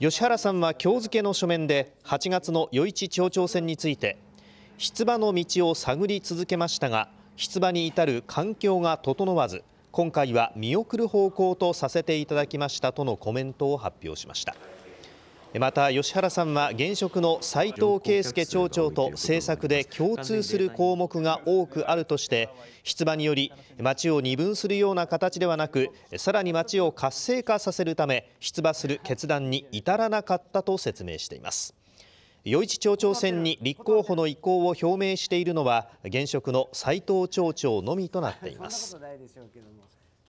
吉原さんは今日付の書面で8月の余市町長選について出馬の道を探り続けましたが出馬に至る環境が整わず今回は見送る方向とさせていただきましたとのコメントを発表しました。また吉原さんは現職の斉藤圭介町長と政策で共通する項目が多くあるとして出馬により町を二分するような形ではなくさらに町を活性化させるため出馬する決断に至らなかったと説明しています。余市町長選に立候補の意向を表明しているのは現職の斉藤町長のみとなっています。